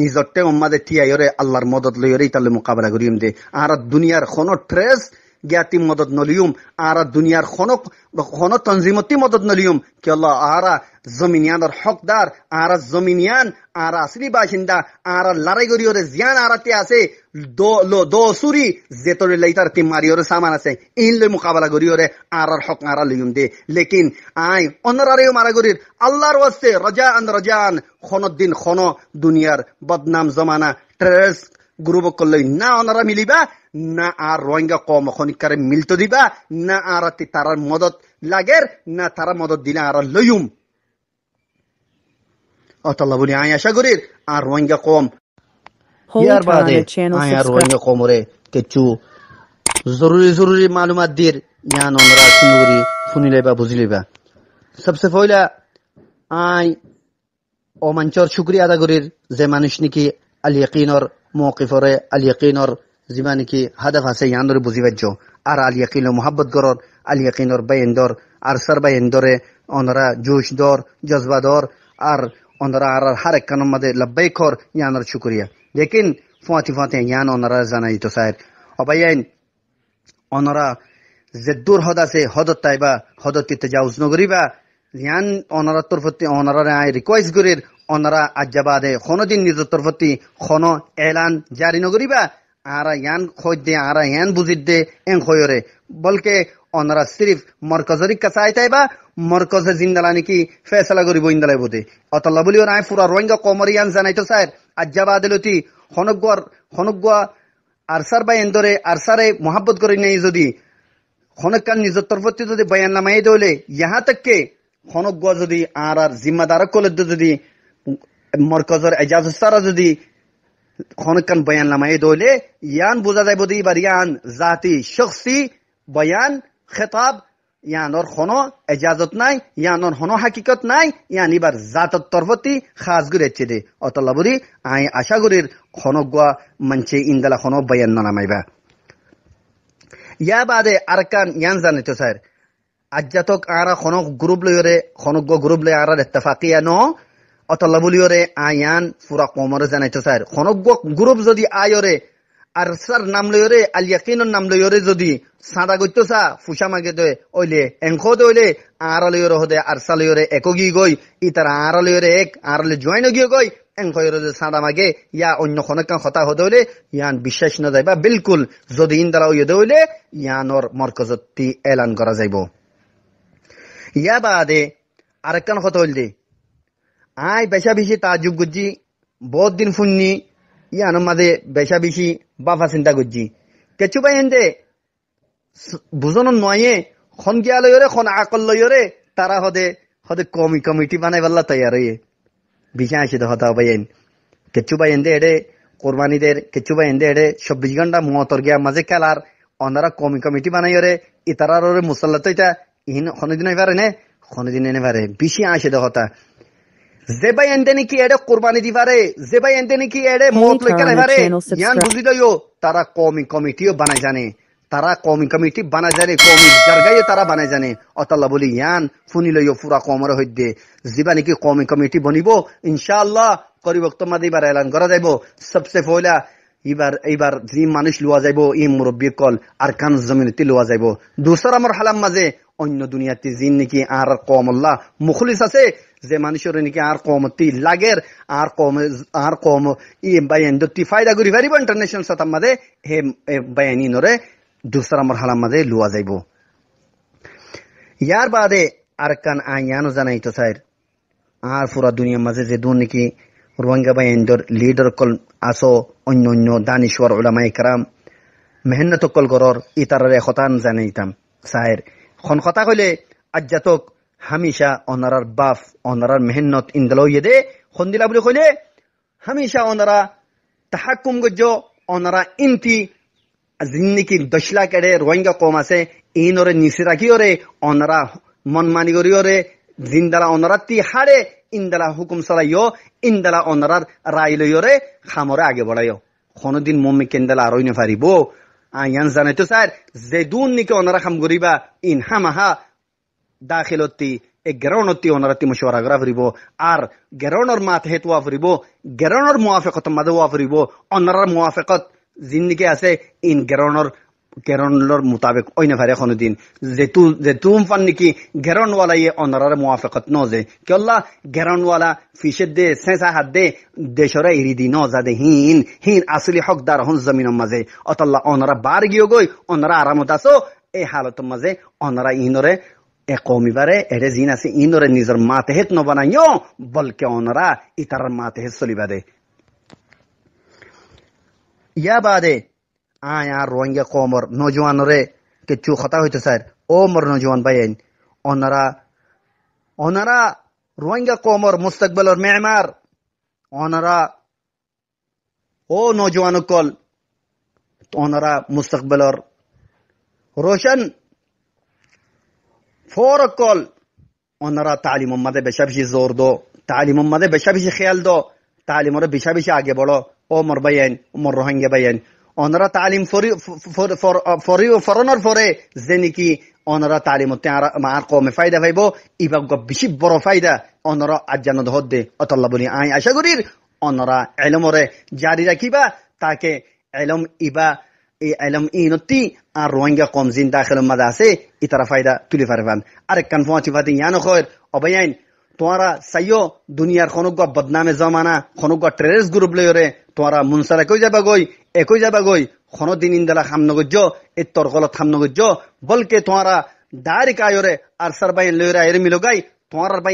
নিজটে উম্মাদে টিয়াইরে আল্লাহর মদত লইরে তাহলে মোকাবিলা করিম দে আর দুনিয়ার কোনো ট্রেস জ্ঞাতি মদত নলিউম আরা দুনিয়ার খনক খন তঞ্জিমতি মদত নলিউম কেল আরা জমিনিয়ানর হকদার আরা জমিনিয়ান আরা আসলি বাসিন্দা আরা লড়াইগরিয়রে জিয়ান আরাতে আছে দোসুরি আছে ইন লৈ মোকাবিলা গরিয়রে আরার হক আরা লিউম দে লেকিন আই অনরারেও মারাগরির আল্লাহর ওয়াস্তে রাজা আন রাজান খনদ্দিন খন দুনিয়ার বদনাম জমানা গুরুবকল্লই না ওনারা মিলিবা না আর রোহিঙ্গা কম খনিকারে মিলতে দিবা না আর তারার মদত লাগের না তারা মদত দিলে আর লইম অতলা বলি আয় আশা করির আর রোহিঙ্গা কম রোহিঙ্গা কিছু জরুরি জরুরি মালুমাত ইয়ান শুনিলেবা বুঝিলেবা আয় অমাঞ্চর শুক্রিয়া আদা করির যে মানুষ নাকি আল ইয়াকিনর মৌকিফরে আল ইয়াকিনর যিমান নেকি হাদাফ আছে ইয়ানরে বুজি পাইছ আর আল ইয়াকিনো মোহাব্বত গরর আল ইয়াকিনর বাইন্দর আর সার বাইন্দরে অনরা জোশ দর জজবা দর আর অনরা আর হার একখান মাদে লব্বাই খর ইয়ানর শুকুরিয়া দেখিন ফুয়াতি ফুয়াতে ইয়ান অনরা জানাই তো সাহের অবাইয়াইন অনরা যে দূর হদ আছে হদত তাইবা হদত যাউজ নগরিবা ইয়ান তোর প্রতি অনরারে আই রিকোয়েস্ট করির onara ajabade নিজের din nizo এলান জারি নগরিবা jari ইয়ান ara দে khoyde ইয়ান yan দে এং khoyore বলকে অনারা সিরিফ মরকজরি কাসাই তাইবা মরকজে জিন্দালা কি ফেসলা করিব ইন্দালাই বোধে অতলা বলিও নাই পুরা রোহিঙ্গা কমরিয়ান তো স্যার আজ্জাবা লতি হনগুয়ার হনগুয়া আরসার বা এন্দরে আরসারে মোহাব্বত করে নাই যদি হনকান নিজের তরফতে যদি বয়ান নামাই দেলে ইহা তককে হনগুয়া যদি আর আর জিম্মাদারক কলে যদি মরকজর এজাজ সারা যদি খনকান বয়ান লামাই দলে ইয়ান বোঝা যাইব দি এবার ইয়ান জাতি শখসি বয়ান খেতাব ইয়ানর হন এজাজত নাই ইয়ানর হন হাকিকত নাই ইয়ান এবার জাতর তরফতি খাস গুরেছে দে অতলাবুরি আই আশা খন খনগুয়া মানছে ইন্দালা খন বয়ান না নামাইবা ইয়া বাদে আরকান ইয়ান জানে তো স্যার আজ্জাতক আরা খনক গ্রুপ লয়রে খনক গ্রুপ লয় আরার ইত্তেফাকিয়া ন অতলা বুলিয়ৰে আই আন ফুৰা কমৰে জানাইছে ছাৰ সনগ্ৰ গ্ৰুপ যদি আয়ৰে আৰু ছাৰ নাম লৈৰে আলিয়াকিনৰ নাম লৈৰে যদি চাদা গত্য চা ফুচা মাগে দে অইলে এংসদ অইলে আঁৰালৈৰে সদে আৰচালৈৰে একগি গৈ ই তাৰ আঁৰালৈৰে এক আঁৰালে জোঁৱাই নগিয় গৈ এংসৰে যে চাঁদা মাগে ইয়াৰ অন্য খনকা হতা হদৈলে ইয়ান বিশ্বাস নাযায় বা বিলকুল যদি ইন্দাৰা দ্বাৰা উইয়দে ইয়ানৰ মৰ্কজত্তি এলান কৰা যাব ইয়াৰ বাদে আৰু এক কাণ হতা হল দেই আই বেসা বেশি তাজুব করছি বহুত দিন শুননি ইয়ানো মাঝে বেসা বেশি বাফা চিন্তা করছি কেচু পাই হেনতে বুঝনো নয়ে খন গিয়া লইরে খন আকল লইরে তারা হদে হদে কমি কমিটি বানাই পাল্লা তৈয়ার হইয়ে বিছা আসি হতা বাইন কেচু পাই হেনতে এডে কোরবানিদের কেচু পাই হেনতে এডে চব্বিশ ঘন্টা মতর গিয়া মাঝে খেলার অনারা কমি কমিটি বানাই রে ইতারারে মুসল্লা তো এটা ইহিন খনিদিন হইবারে নে খনিদিন এনে পারে বেশি আসে হতা zeba endeni ki ere qurbani divare zeba endeni ki ere mot leke divare yan buzido yo tara qomi committee banay jane তারা কমি কমিটি বানা জানে কমি জায়গায় তারা বানাই জানে অতাল্লা বলি ইয়ান ফুনি লইও পুরা কমর হইতে যিবা নাকি কমি কমিটি বনিব ইনশাআল্লাহ করিবক তোমাদের এবার এলান করা যাইব সবসে পয়লা এবার এইবার যে মানুষ লোৱা যাইব ই মুৰব্বী কল আর কান জমিনতে যাইব যাব দুচৰা হালাম মাঝে অন্য দুনিয়াতে যি নেকি আৰ কমল্লা মুখলিস আছে যে মানুষের নাকি আর কমতি লাগের আর কম আর কম ই বায়ানটি ফায়দা করি পারিব ইন্টারন্যাশনাল সাতার মাঝে হে বায়ানি নরে দুসরা হালাম মাঝে লওয়া যাইব ইয়ার বাদে আর কান আইয়ানো জানাইতো স্যার আর পুরা দুনিয়ার মাঝে যে দুর্নীতি روانگا بایندر لیدر কল اسو অন্য অন্য دانشور علماء کرام মেহনত কল গরর ইতারারে খতান জানাইতাম সাহের খন কথা কইলে আজ্জাতক হামিশা অনারার বাফ অনারার মেহনত ইন্দালইয়ে দে খন্দিলা বুলি কইলে হামিশা অনারা তাহাকুম গজ্জ অনারা ইমতি জিন্দিকি দশলা কেড়ে রোহিঙ্গা কম আছে এই নরে নিচে রাখি রে অনারা মন মানি করিও zindala onarar hare indala hukm sarayo indala onarar raylo yore khamore age borayo khono din mummi kendala royne faribo ayan zane to sar zedun nike onara kham goriba in hamaha dakhiloti e geronotti onarati mushawara grafribo ar geronor mat hetu afribo geronor muwafaqat madawafribo onarar muwafaqat জিন্দিগি আছে in গেরণর গেরনলর মোতাবেক কোনো দিন কোনদিন যেতু যেতু পান নাকি গেরনওয়ালাই অনারার ন যে কেল্লা গেরনওয়ালা ফিসের দে সেঁচা হাত দে দেশরা দি ন যাদে হিন হিন আসলি হকদার হন জমিনের মাঝে অতল্লা অনারা বার গিয়ে গই অনারা আরামত আছো এই হালতর মাঝে অনারা ইনৰে এ কমিবারে এরে জিন আছে ইনরে নিজের মাতেহেত নবানাইও বলকে অনারা ইতার মাতেহেত চলিবা দে ইয়া বাদে আয় আর রোহিঙ্গা কমর নজওয়ানরে কিচ্ছু কথা হইতে স্যার ও মর নজওয়ান ভাইন ওনারা ওনারা রোহিঙ্গা কমর মুস্তাকবলর মেমার ওনারা ও নজওয়ান কল ওনারা মুস্তাকবলর রোশন ফোর কল ওনারা তালিম মাদে বেশা বেশি জোর দো তালিম মাদে বেশা বেশি খেয়াল দো তালিমরে বেশা বেশি আগে বড় ও মর ভাইন ওমর রোহিঙ্গা ভাইন অনরা তালিম ফরনার ফরে যে নাকি অনরা তালিম মার কমে ফায়দা পাইব ইবাগ বেশি বড় ফায়দা অনরা আজ্জান হদ দে বলি আই আশা করি অনরা এলমরে জারি রাখিবা তাকে এলম ইবা এই এলম ইনতি আর রোহিঙ্গা কম জিন দাখিল মাদা আছে ইতারা তুলি তুলে পারবান আরেক কান ফুয়াতি ফাতি ইয়ান খয়ের অবাইন তোমারা চাইও দুনিয়ার খনজ্ঞ বদনামে জমানা খনজ্ঞ টেরেস গ্রুপ লয়রে তোমারা মুনসার একই যাবা গই একই যাবা গই খন দিন ইন্দালা হামনগজ্য এ তরকলত হামনগজ্য বলকে তোমারা দাঁড়ি কায়রে আর সারবাইন লয়রে এর মিলগাই তোমার আর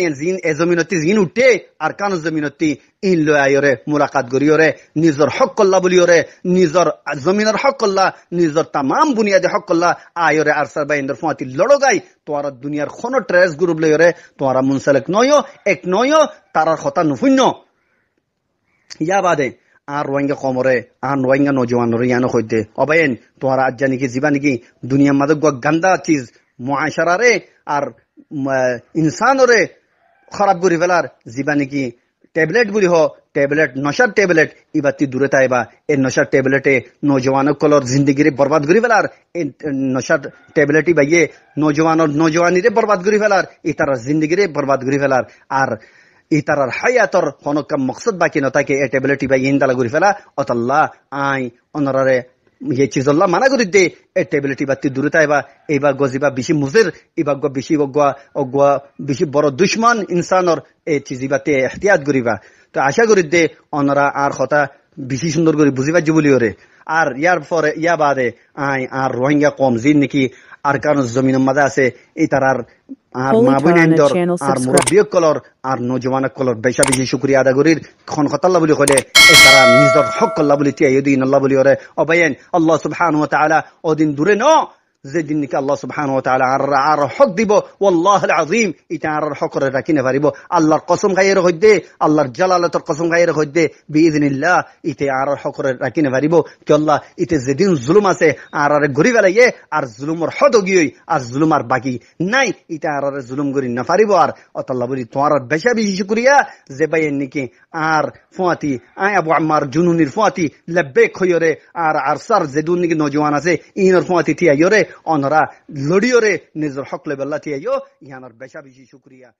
এ জমিনতি জিন উঠে আর কান জমিনতি ইন লয়ারে মুলাকাত করিওরে নিজর হক কল্লা বলিওরে নিজর জমিনের হক কল্লা নিজর তামাম বুনিয়াদে হক কল্লা আয়রে আর সার বাইন্দর ইন্দর ফাঁতি লড়গাই তোমার দুনিয়ার কোনো ট্রেস গ্রুপ লইরে তোমারা মুনসালেক নয় এক নয় তার কথা নুপুণ্য ইয়া বাদে আর রোহিঙ্গা কমরে আর রোহিঙ্গা নজওয়ানরে ইয়ানো হইতে অবায়েন তোমার আজ্জা নাকি জীবা নাকি দুনিয়ার মাদক গান্দা চিজ রে আর ইনসানরে খারাপ করে ফেলার জীবা নাকি টেবলেট বুলি হ টেবলেট নশার টেবলেট তুই দূরে তাইবা এই নশার টেবলেটে নজওয়ানকলর জিন্দগিরে বরবাদ করে ফেলার এই নশার টেবলেট ইবাইয়ে নজওয়ানর নজওয়ানিরে বরবাদ করে ফেলার ইতার জিন্দগিরে বরবাদ করে ফেলার আর তার হায়াতর হনকাম মকসদ বাকি নতাকে এ টেবলেট বাইয়ে ইন্দালা করে ফেলা অতাল্লাহ আই অনরারে হেচিজল্লা ইয়ে মানা করি দে এ টেবিলিটি বা তিদুরিতা এবার এইবার গজি বা বেশি মুজির ইবাগ্য বেশি এই চিজি তে এহতিয়াত করিবা তো আশা করি দে অনরা আর হতা বেশি সুন্দর করে বুঝিবা জীবলি ওরে আর ইয়ার পরে ইয়া বাদে আই আর রোহিঙ্গা কম জিন নাকি আর কারণ জমিন মাঝে আছে এই তার আর মা বোনাইন্দর আর মুরব্বিয়ক কলর আর নজওয়ানক কলর বেশা বেশি শুকরিয়া আদা করির খন কতাল্লা বলি কলে এ তারা নিজর হক কল্লা বলি তিয়া ইউদিন আল্লাহ বলি ওরে অবায়েন আল্লাহ সুবহান ওয়া তাআলা ওদিন দূরে ন যেদিন দিনকে আল্লাহ সুবহান হক দিব আল্লাহ আজিম এটা আর হক করে রাখি না পারিব আল্লাহর কসম খাইয়ের হইতে আল্লাহর জালালতর কসম খাইয়ের হইতে বিদিনিল্লাহ ইতে আর হক করে রাখি না পারিব কি আল্লাহ ইতে যেদিন জুলুম আছে আর আরে ঘুরি বেলাইয়ে আর জুলুমর হদ গিয়ে আর জুলুম আর বাকি নাই ইটা আর আরে জুলুম করি না পারিব আর অতাল্লাহ বলি তোমার বেশা বেশি শুক্রিয়া যে বাইয়ের নাকি আর ফোয়াতি আয় আবু আমার জুনুনির ফোয়াতি লেব্বেক হইয়রে আর আর সার যেদুন নাকি নজওয়ান আছে ইনর ফোয়াতি টিয়া ইয়রে onra lodiyore nizr hokle bellatiyeyo yanar besha bishi shukriya